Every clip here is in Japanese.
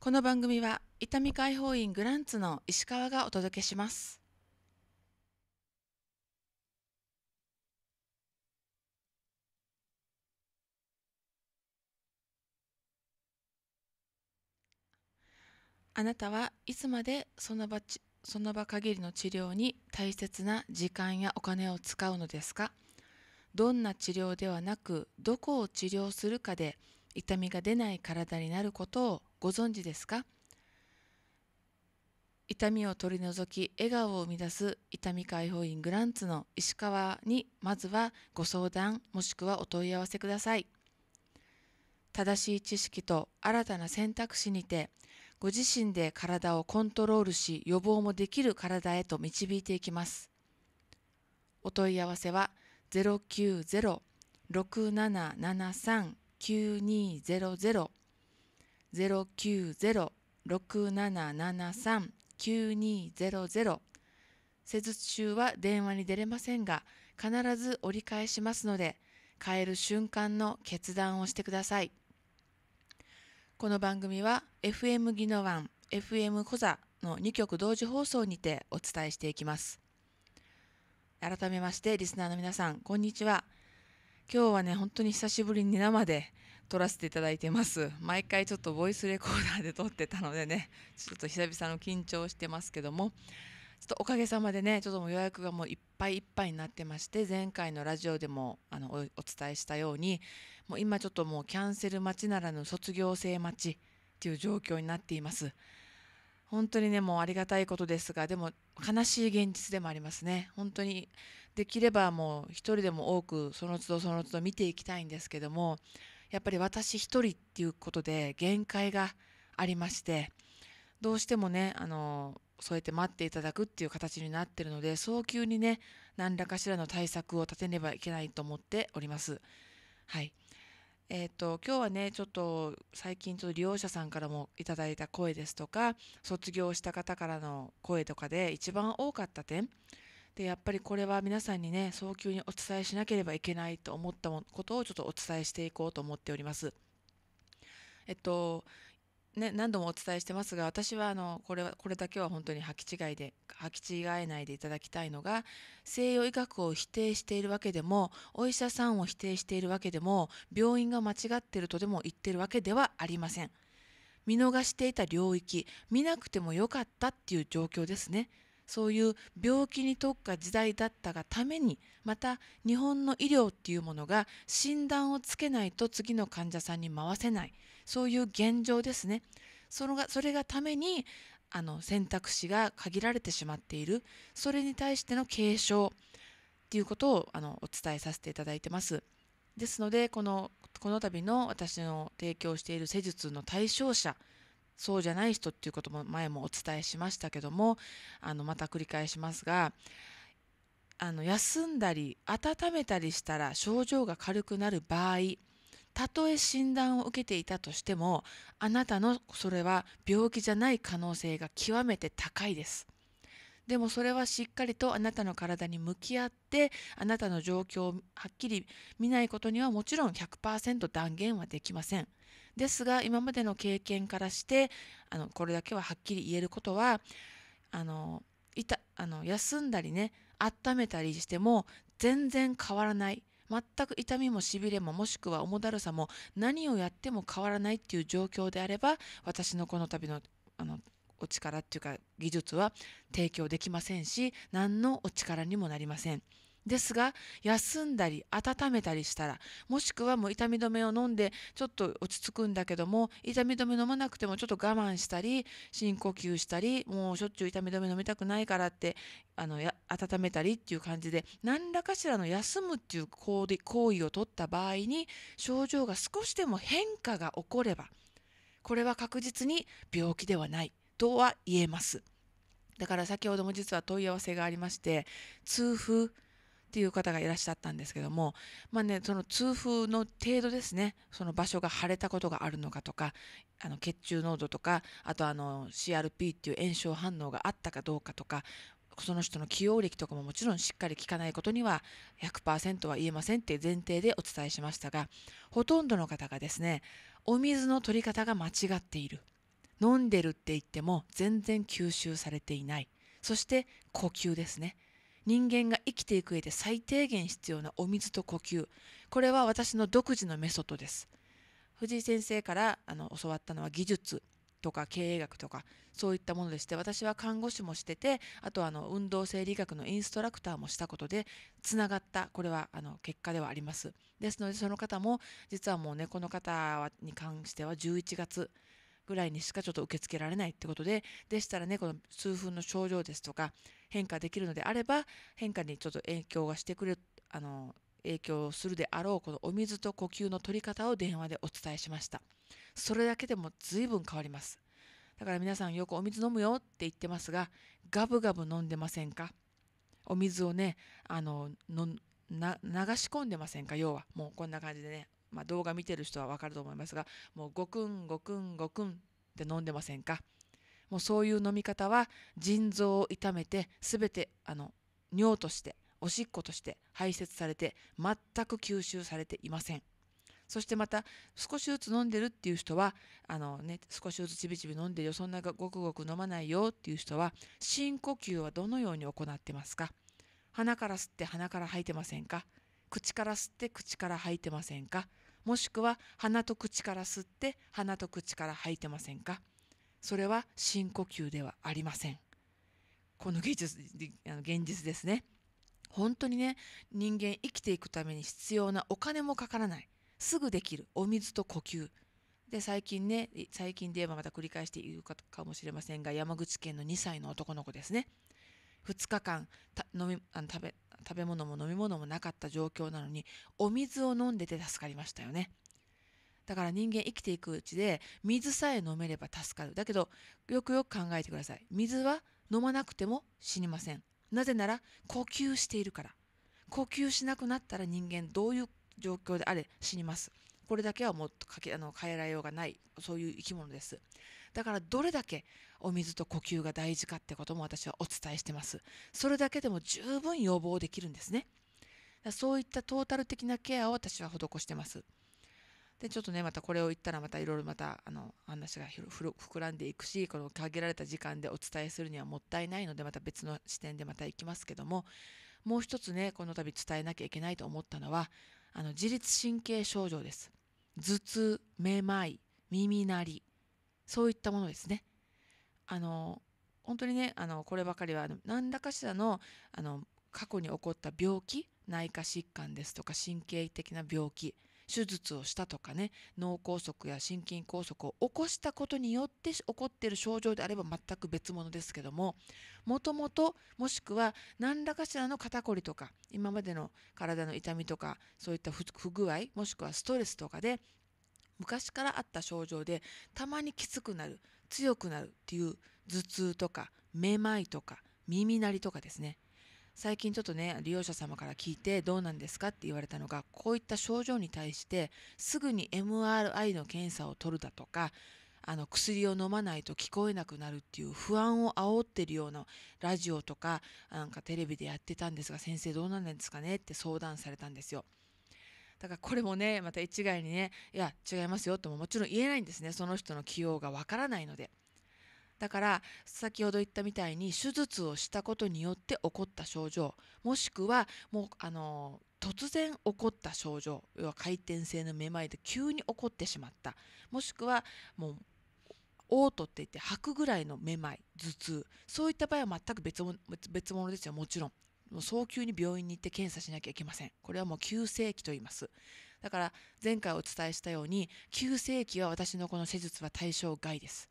この番組は痛み解放院グランツの石川がお届けします。あなたはいつまでその場その場限りの治療に大切な時間やお金を使うのですかどんな治療ではなくどこを治療するかで痛みが出ない体になることをご存知ですか痛みを取り除き笑顔を生み出す痛み解放員グランツの石川にまずはご相談もしくはお問い合わせください正しい知識と新たな選択肢にてご自身で体をコントロールし予防もできる体へと導いていきますお問い合わせは090-6773-9200 090-6773-9200施術中は電話に出れませんが必ず折り返しますので変える瞬間の決断をしてくださいこの番組は FM ギノワン FM コザの2曲同時放送にてお伝えしていきます改めましてリスナーの皆さんこんにちは今日はね本当に久しぶりに生で撮らせていただいてます毎回ちょっとボイスレコーダーで撮ってたのでねちょっと久々の緊張してますけどもちょっとおかげさまでねちょっともう予約がもういっぱいいっぱいになってまして前回のラジオでもあのお伝えしたようにもう今ちょっともうキャンセル待ちならぬ卒業生待ちっていう状況になっています本当にねもうありがたいことですがでも悲しい現実でもありますね本当にできればもう一人でも多くその都度その都度見ていきたいんですけどもやっぱり私一人っていうことで限界がありましてどうしてもねあのそうやって待っていただくっていう形になってるので早急にね何らかしらの対策を立てねばいけないと思っております。はいえーと、と今日はねちょっと最近ちょっと利用者さんからもいただいた声ですとか卒業した方からの声とかで一番多かった点でやっぱりこれは皆さんにね早急にお伝えしなければいけないと思ったことをちょっとお伝えしていこうと思っております。えっとね、何度もお伝えしてますが私はあのこれはこれだけは本当に履き違いで履き違えないでいただきたいのが西洋医学を否定しているわけでもお医者さんを否定しているわけでも病院が間違ってるとでも言ってるわけではありません見逃していた領域見なくてもよかったっていう状況ですね。そういう病気に特化時代だったがためにまた日本の医療っていうものが診断をつけないと次の患者さんに回せないそういう現状ですね。そのがそれがためにあの選択肢が限られてしまっているそれに対しての継承っていうことをあのお伝えさせていただいてます。ですのでこのこの度の私の提供している施術の対象者そうじゃない人っていうことも前もお伝えしましたけどもあのまた繰り返しますがあの休んだり温めたりしたら症状が軽くなる場合たとえ診断を受けていたとしてもあなたのそれは病気じゃない可能性が極めて高いです。でもそれはしっかりとあなたの体に向き合ってあなたの状況をはっきり見ないことにはもちろん100%断言はできません。ですが今までの経験からしてあのこれだけははっきり言えることはあのいたあの休んだりね温めたりしても全然変わらない全く痛みもしびれももしくは重だるさも何をやっても変わらないっていう状況であれば私のこの度のあのお力っていうか技術は提供できませんし何のお力にもなりません。ですが休んだり温めたりしたらもしくはもう痛み止めを飲んでちょっと落ち着くんだけども痛み止め飲まなくてもちょっと我慢したり深呼吸したりもうしょっちゅう痛み止め飲みたくないからってあのや温めたりっていう感じで何らかしらの休むっていう行為をとった場合に症状が少しでも変化が起こればこれは確実に病気ではないとは言えます。だから先ほども実は問い合わせがありまして痛風っていう方がいらっしゃったんですけども、まあね、その痛風の程度ですね、その場所が腫れたことがあるのかとか、あの血中濃度とか、あとあの CRP っていう炎症反応があったかどうかとか、その人の起用歴とかももちろんしっかり聞かないことには100%は言えませんっていう前提でお伝えしましたが、ほとんどの方がですね、お水の取り方が間違っている。飲んでるって言っても全然吸収されていない。そして呼吸ですね。人間が生きていく上で最低限必要なお水と呼吸これは私の独自のメソッドです藤井先生からあの教わったのは技術とか経営学とかそういったものでして私は看護師もしててあとあの運動生理学のインストラクターもしたことでつながったこれはあの結果ではありますですのでその方も実はもうねこの方に関しては11月ぐらいにしかちょっと受け付けられないってことででしたらねこの数分の症状ですとか変化できるのであれば変化にちょっと影響がしてくれるあの影響するであろうこのお水と呼吸の取り方を電話でお伝えしましたそれだけでも随分変わりますだから皆さんよくお水飲むよって言ってますがガブガブ飲んでませんかお水をねあののな流し込んでませんか要はもうこんな感じでね、まあ、動画見てる人は分かると思いますがもうごくんごくんごくんって飲んでませんかもうそういう飲み方は腎臓を痛めて全てあの尿としておしっことして排泄されて全く吸収されていません。そしてまた少しずつ飲んでるっていう人はあの、ね、少しずつちびちび飲んでるよそんなごくごく飲まないよっていう人は深呼吸はどのように行ってますか鼻から吸って鼻から吐いてませんか口から吸って口から吐いてませんかもしくは鼻と口から吸って鼻と口から吐いてませんかそれは深呼吸ではありません。この技術、現実ですね。本当にね、人間生きていくために必要なお金もかからない。すぐできる。お水と呼吸。で、最近ね、最近で言えばまた繰り返して言うかかもしれませんが、山口県の2歳の男の子ですね。2日間飲みあの食べ、食べ物も飲み物もなかった状況なのに、お水を飲んでて助かりましたよね。だから人間生きていくうちで水さえ飲めれば助かる。だけどよくよく考えてください。水は飲まなくても死にません。なぜなら呼吸しているから。呼吸しなくなったら人間どういう状況であれ死にます。これだけはもっとかけあの変えられようがないそういう生き物ですだからどれだけお水と呼吸が大事かってことも私はお伝えしてますそれだけでも十分予防できるんですねそういったトータル的なケアを私は施してますでちょっとねまたこれを言ったらまたいろいろまたあの話が膨らんでいくしこの限られた時間でお伝えするにはもったいないのでまた別の視点でまた行きますけどももう一つねこの度伝えなきゃいけないと思ったのはあの自律神経症状です頭痛めまい耳鳴りそういったものですねあの本当にねあのこればかりは何らかしらのあの過去に起こった病気内科疾患ですとか神経的な病気手術をしたとかね脳梗塞や心筋梗塞を起こしたことによって起こっている症状であれば全く別物ですけどももともともしくは何らかしらの肩こりとか今までの体の痛みとかそういった不具合もしくはストレスとかで昔からあった症状でたまにきつくなる強くなるっていう頭痛とかめまいとか耳鳴りとかですね最近ちょっとね利用者様から聞いてどうなんですかって言われたのがこういった症状に対してすぐに MRI の検査を取るだとかあの薬を飲まないと聞こえなくなるっていう不安を煽ってるようなラジオとかなんかテレビでやってたんですが先生どうなんですかねって相談されたんですよ。だからこれもねまた一概にねいや違いますよとももちろん言えないんですねその人の起用がわからないので。だから先ほど言ったみたいに手術をしたことによって起こった症状もしくはもうあの突然起こった症状要は回転性のめまいで急に起こってしまったもしくはもう嘔吐って言って吐くぐらいのめまい頭痛そういった場合は全く別物別物ですよもちろんもう早急に病院に行って検査しなきゃいけませんこれはもう急性期と言いますだから前回お伝えしたように急性期は私のこの施術は対象外です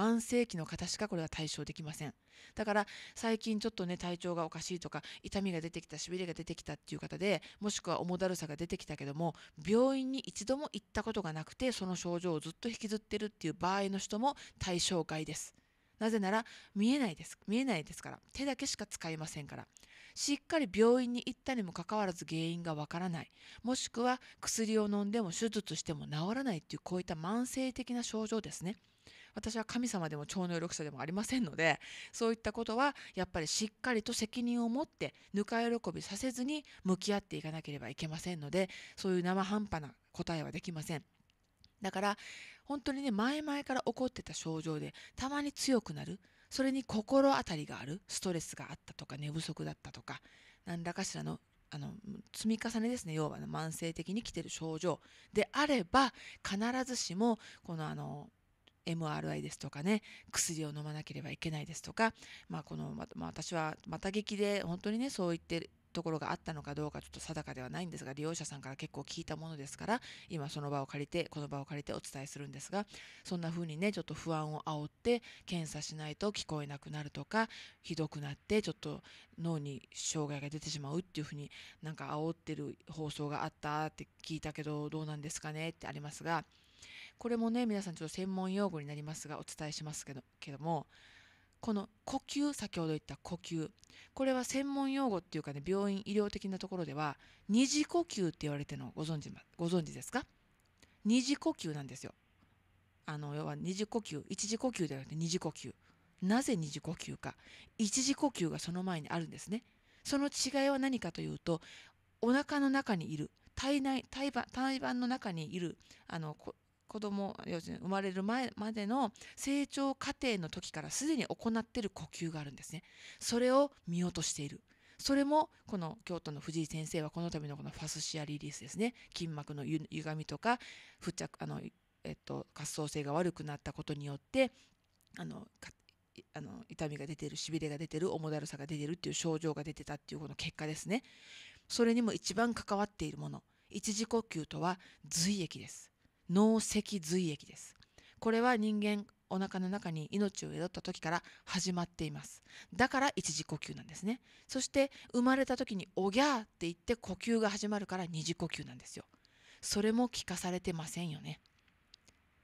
慢性期の方しかこれは対象できません。だから最近ちょっとね体調がおかしいとか痛みが出てきたしびれが出てきたっていう方でもしくは重だるさが出てきたけども病院に一度も行ったことがなくてその症状をずっと引きずってるっていう場合の人も対象外です。なぜなら見えないです。見えないですから。手だけしか使いませんから。しっかり病院に行ったにもかかわらず原因がわからない。もしくは薬を飲んでも手術しても治らないっていうこういった慢性的な症状ですね。私は神様でも超能力者でもありませんのでそういったことはやっぱりしっかりと責任を持ってぬか喜びさせずに向き合っていかなければいけませんのでそういう生半端な答えはできません。だから本当にね前々から起こってた症状でたまに強くなるそれに心当たりがあるストレスがあったとか寝不足だったとか何らかしらのあの積み重ねですね要は慢性的に来てる症状であれば必ずしもこのあの MRI ですとかね薬を飲まなければいけないですとか、まあ、この、まあ、私はまた劇で本当にねそう言ってるところがあったのかどうかちょっと定かではないんですが利用者さんから結構聞いたものですから今その場を借りてこの場を借りてお伝えするんですがそんな風にねちょっと不安を煽って検査しないと聞こえなくなるとかひどくなってちょっと脳に障害が出てしまうっていう風になんか煽ってる放送があったって聞いたけどどうなんですかねってありますがこれもね皆さんちょっと専門用語になりますがお伝えしますけどけどもこの呼吸先ほど言った呼吸これは専門用語っていうかね病院医療的なところでは二次呼吸って言われてるのご存知ご存知ですか二次呼吸なんですよあの要は二次呼吸一次呼吸ではなくて二次呼吸なぜ二次呼吸か一次呼吸がその前にあるんですねその違いは何かというとお腹の中にいる体内、体盤、体盤の中にいる、あの、子供要するに生まれる前までの成長過程の時からすでに行っている呼吸があるんですね。それを見落としている。それもこの京都の藤井先生はこの度のこのファスシアリリースですね筋膜のゆ歪みとか付着あの、えっと、滑走性が悪くなったことによってあのあの痛みが出てるしびれが出てる重だるさが出てるっていう症状が出てたっていうこの結果ですねそれにも一番関わっているもの一時呼吸とは髄液です脳脊髄液ですこれは人間お腹の中に命を宿った時から始まっていますだから一次呼吸なんですねそして生まれた時におぎゃーって言って呼吸が始まるから二次呼吸なんですよそれも聞かされてませんよね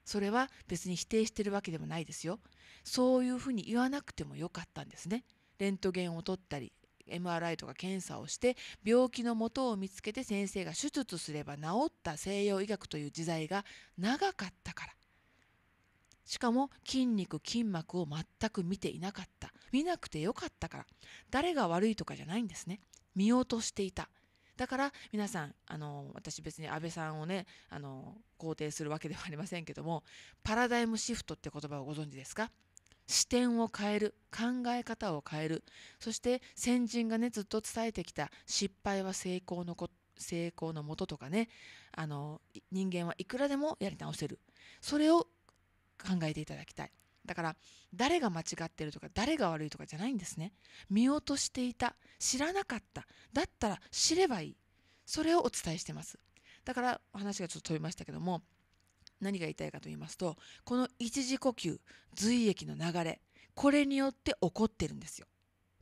それは別に否定してるわけでもないですよそういうふうに言わなくてもよかったんですねレントゲンを取ったり MRI とか検査をして病気の元を見つけて先生が手術すれば治った西洋医学という時代が長かったからしかも筋肉筋膜を全く見ていなかった見なくてよかったから誰が悪いとかじゃないんですね見落としていただから皆さんあの私別に安倍さんをねあの肯定するわけではありませんけどもパラダイムシフトって言葉をご存知ですか視点を変える考え方を変えるそして先人がねずっと伝えてきた失敗は成功のこと成功のもととかねあの人間はいくらでもやり直せるそれを考えていただきたいだから誰が間違ってるとか誰が悪いとかじゃないんですね見落としていた知らなかっただったら知ればいいそれをお伝えしてますだから話がちょっと飛びましたけども何が言いたいかと言いますとこの一時呼吸髄液の流れこれによって起こってるんですよ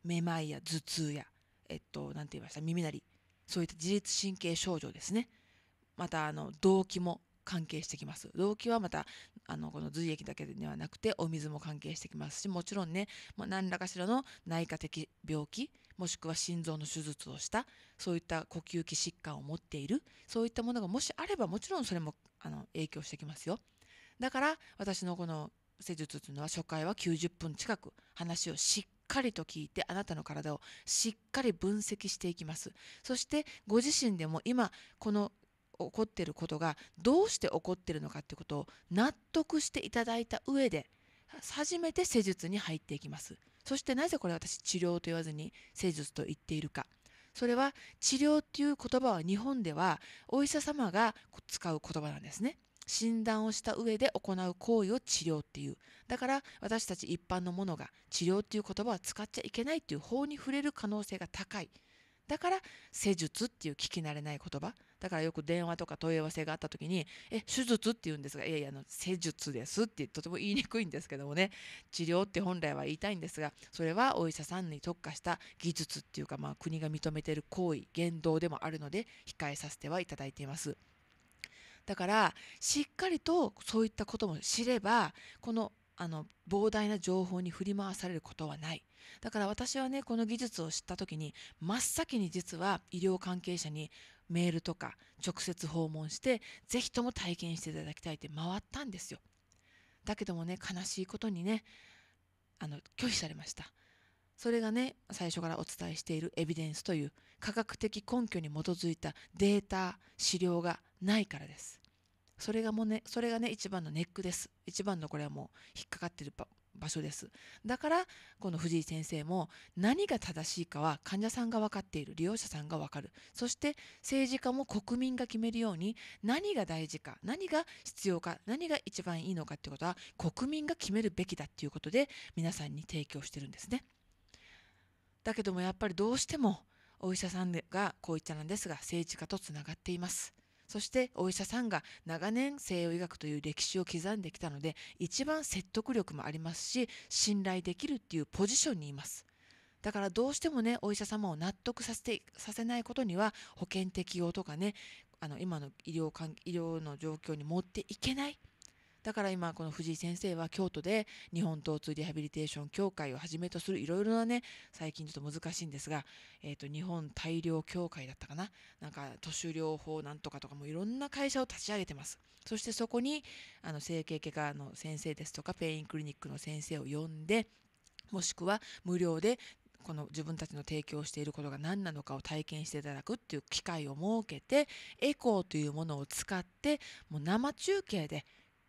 めまいや頭痛やえっと何て言いました耳鳴りそういった自律神経症状ですねまたあの動機も関係してきます動機はまたあのこの髄液だけではなくてお水も関係してきますしもちろんね、まあ、何らかしらの内科的病気もしくは心臓の手術をしたそういった呼吸器疾患を持っているそういったものがもしあればもちろんそれもあの、影響してきますよ。だから、私のこの施術というのは初回は90分近く話をしっかりと聞いてあなたの体をしっかり分析していきます。そしてご自身でも今この起こっていることがどうして起こっているのかってことを納得していただいた上で初めて施術に入っていきます。そしてなぜこれ私治療と言わずに施術と言っているか。それは治療っていう言葉は日本ではお医者様が使う言葉なんですね。診断をした上で行う行為を治療っていう。だから私たち一般のものが治療っていう言葉は使っちゃいけないっていう法に触れる可能性が高い。だから施術っていう聞き慣れない言葉。だからよく電話とか問い合わせがあった時に「え手術?」って言うんですが「いやいやの施術です」ってとても言いにくいんですけどもね治療って本来は言いたいんですがそれはお医者さんに特化した技術っていうか、まあ、国が認めている行為言動でもあるので控えさせてはいただいています。だからしっかりとそういったことも知ればこのあの膨大な情報に振り回されることはないだから私はねこの技術を知った時に真っ先に実は医療関係者にメールとか直接訪問して是非とも体験していただきたいって回ったんですよだけどもね悲しいことにねあの拒否されましたそれがね最初からお伝えしているエビデンスという科学的根拠に基づいたデータ資料がないからですそれがもうねそれがね一番のネックです一番のこれはもう引っかかってる場所です。だから、この藤井先生も何が正しいかは患者さんが分かっている、利用者さんが分かる。そして政治家も国民が決めるように何が大事か、何が必要か、何が一番いいのかってことは国民が決めるべきだっていうことで皆さんに提供してるんですね。だけどもやっぱりどうしてもお医者さんがこう言っちゃなんですが政治家とつながっています。そしてお医者さんが長年西洋医学という歴史を刻んできたので一番説得力もありますし信頼できるっていうポジションにいます。だからどうしてもねお医者様を納得させてさせないことには保険適用とかねあの今の医療医療の状況に持っていけないだから今この藤井先生は京都で日本疼痛リハビリテーション協会をはじめとするいろいろなね最近ちょっと難しいんですが、えーと日本大量協会だったかななんか都市療法なんとかとかもいろんな会社を立ち上げてますそしてそこにあの整形外科の先生ですとかペインクリニックの先生を呼んでもしくは無料でこの自分たちの提供していることが何なのかを体験していただくっていう機会を設けてエコーというものを使ってもう生中継で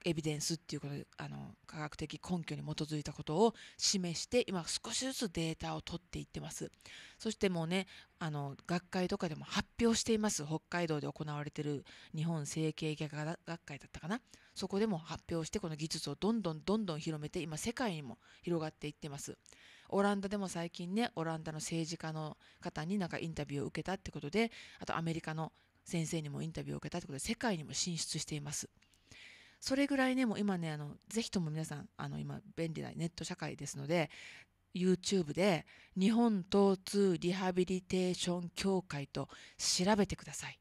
エビデンスっていうことであの科学的根拠に基づいたことを示して今少しずつデータを取っていってますそしてもうねあの学会とかでも発表しています北海道で行われてる日本整形外科学会だったかなそこでも発表してこの技術をどんどんどんどん広めて今世界にも広がっていってますオランダでも最近ねオランダの政治家の方になんかインタビューを受けたってことであとアメリカの先生にもインタビューを受けたってことで世界にも進出していますそれぐらいね、もう今ね、あの、ぜひとも皆さん、あの、今、便利なネット社会ですので、YouTube で、日本疼痛リハビリテーション協会と調べてください。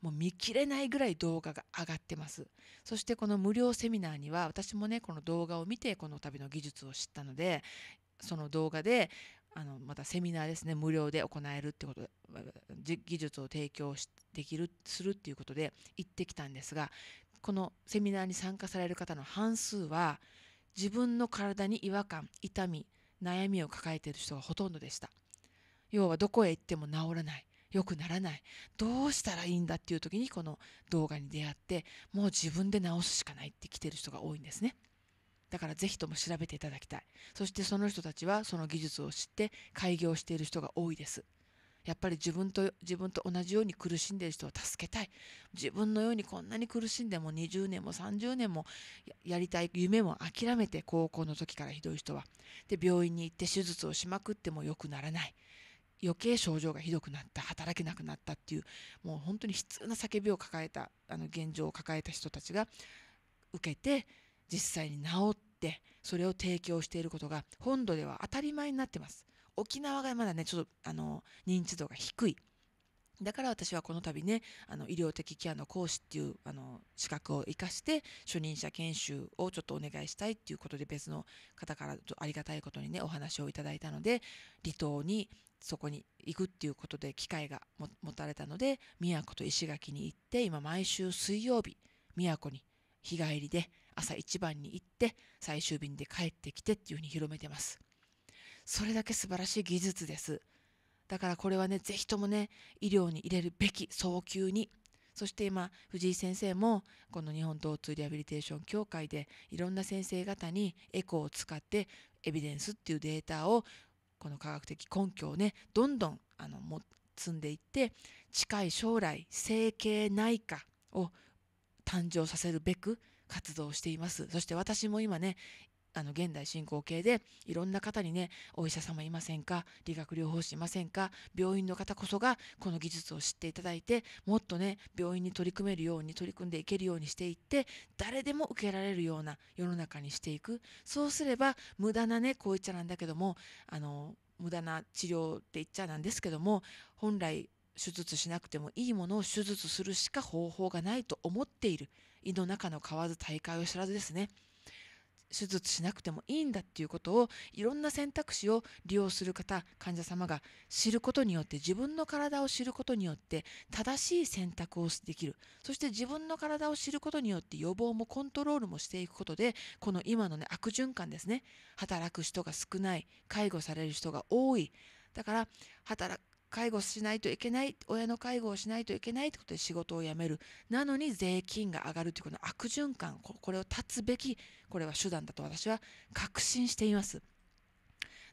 もう見切れないぐらい動画が上がってます。そしてこの無料セミナーには、私もね、この動画を見て、この旅の技術を知ったので、その動画で、あの、またセミナーですね、無料で行えるってことで、技術を提供できる、するっていうことで行ってきたんですが、このセミナーに参加される方の半数は自分の体に違和感痛み悩みを抱えている人がほとんどでした要はどこへ行っても治らない良くならないどうしたらいいんだっていう時にこの動画に出会ってもう自分で治すしかないって来てる人が多いんですねだからぜひとも調べていただきたいそしてその人たちはその技術を知って開業している人が多いですやっぱり自分と自分と同じように苦しんでいる人を助けたい自分のようにこんなに苦しんでも20年も30年もやりたい夢も諦めて高校の時からひどい人はで病院に行って手術をしまくっても良くならない余計症状がひどくなった働けなくなったっていうもう本当に悲痛な叫びを抱えたあの現状を抱えた人たちが受けて実際に治ってそれを提供していることが本土では当たり前になってます。沖縄がまだね、ちょっと、あの、認知度が低い。だから私はこの度ね、あの、医療的ケアの講師っていう、あの、資格を活かして、初任者研修をちょっとお願いしたいっていうことで、別の方からありがたいことにね、お話をいただいたので、離島に、そこに行くっていうことで、機会が持たれたので、宮古と石垣に行って、今毎週水曜日、宮古に日帰りで朝一番に行って、最終便で帰ってきてっていうふうに広めてます。それだけ素晴らしい技術です。だからこれはね、ぜひともね、医療に入れるべき、早急に。そして今、藤井先生も、この日本疼痛リハビリテーション協会で、いろんな先生方にエコーを使って、エビデンスっていうデータを、この科学的根拠をね、どんどん、あの、も積んでいって、近い将来、整形内科を誕生させるべく活動しています。そして私も今ね、あの現代進行形でいろんな方にねお医者様いませんか理学療法士いませんか病院の方こそがこの技術を知っていただいてもっとね病院に取り組めるように取り組んでいけるようにしていって誰でも受けられるような世の中にしていくそうすれば無駄なねこうっちゃなんだけどもあの無駄な治療って言っちゃなんですけども本来手術しなくてもいいものを手術するしか方法がないと思っている胃の中の蛙大会を知らずですね手術しなくてもいいんだっていうことをいろんな選択肢を利用する方患者様が知ることによって自分の体を知ることによって正しい選択をできるそして自分の体を知ることによって予防もコントロールもしていくことでこの今のね悪循環ですね働く人が少ない介護される人が多いだから働く介護しないといけない、親の介護をしないといけないってことで仕事を辞める。なのに税金が上がるというこの悪循環、これを断つべき、これは手段だと私は確信しています。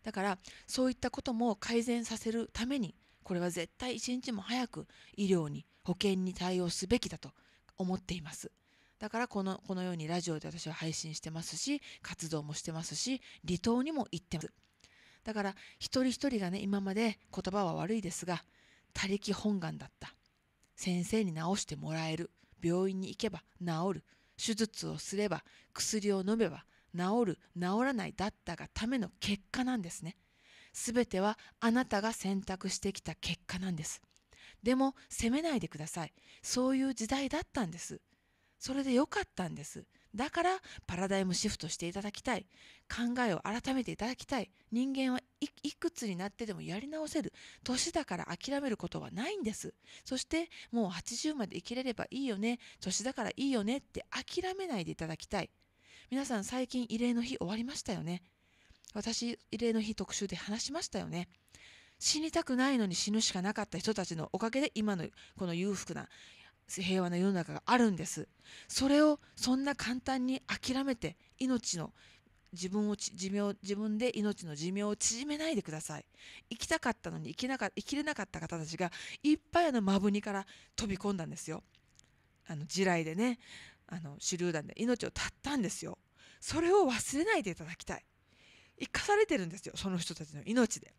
だから、そういったことも改善させるために、これは絶対一日も早く医療に、保険に対応すべきだと思っています。だからこの、このようにラジオで私は配信してますし、活動もしてますし、離島にも行ってます。だから一人一人がね今まで言葉は悪いですが他力本願だった先生に治してもらえる病院に行けば治る手術をすれば薬を飲めば治る治らないだったがための結果なんですね全てはあなたが選択してきた結果なんですでも責めないでくださいそういう時代だったんですそれで良かったんですだからパラダイムシフトしていただきたい。考えを改めていただきたい。人間はいくつになってでもやり直せる。年だから諦めることはないんです。そしてもう80まで生きれればいいよね。年だからいいよねって諦めないでいただきたい。皆さん最近慰霊の日終わりましたよね。私、慰霊の日特集で話しましたよね。死にたくないのに死ぬしかなかった人たちのおかげで今のこの裕福な平和な世の中があるんですそれをそんな簡単に諦めて命の自分を寿命自分で命の寿命を縮めないでください生きたかったのに生きなか生きれなかった方たちがいっぱいのマブニから飛び込んだんですよあの地雷でねあの手榴弾で命を絶ったんですよそれを忘れないでいただきたい生かされてるんですよその人たちの命で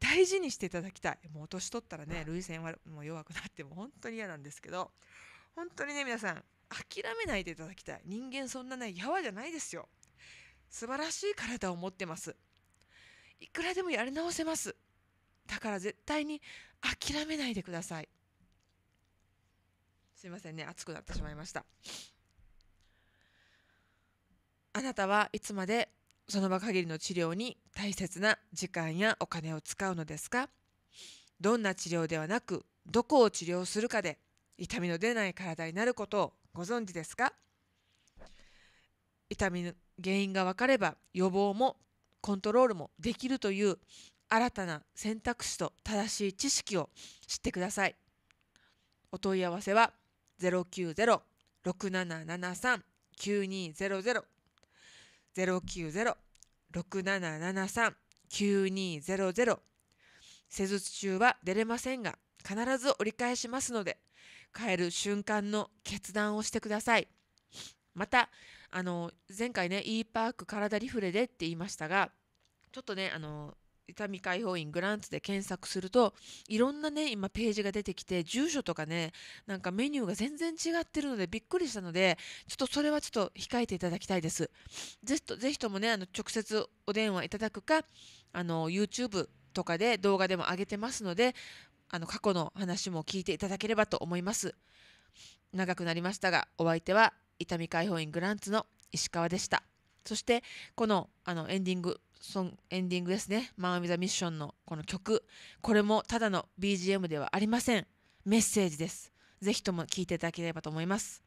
大事にしていただきたいもう年取ったらね涙腺はもう弱くなっても本当に嫌なんですけど本当にね皆さん諦めないでいただきたい人間そんなねやわじゃないですよ素晴らしい体を持ってますいくらでもやり直せますだから絶対に諦めないでくださいすいませんね熱くなってしまいましたあなたはいつまでその場限りの治療に大切な時間やお金を使うのですかどんな治療ではなくどこを治療するかで痛みの出ない体になることをご存知ですか痛みの原因が分かれば予防もコントロールもできるという新たな選択肢と正しい知識を知ってください。お問い合わせは090-6773-9200 090-6773-9200施術中は出れませんが必ず折り返しますので変える瞬間の決断をしてくださいまたあの前回ね e パーク体リフレでって言いましたがちょっとねあの痛み解放院グランツで検索するといろんなね今ページが出てきて住所とかねなんかメニューが全然違ってるのでびっくりしたのでちょっとそれはちょっと控えていただきたいですぜひとぜひともねあの直接お電話いただくかあの YouTube とかで動画でも上げてますのであの過去の話も聞いていただければと思います長くなりましたがお相手は痛み解放院グランツの石川でしたそしてこのあのエンディングそのエンディングですね。マン・ウィザ・ミッションのこの曲。これもただの BGM ではありません。メッセージです。ぜひとも聴いていただければと思います。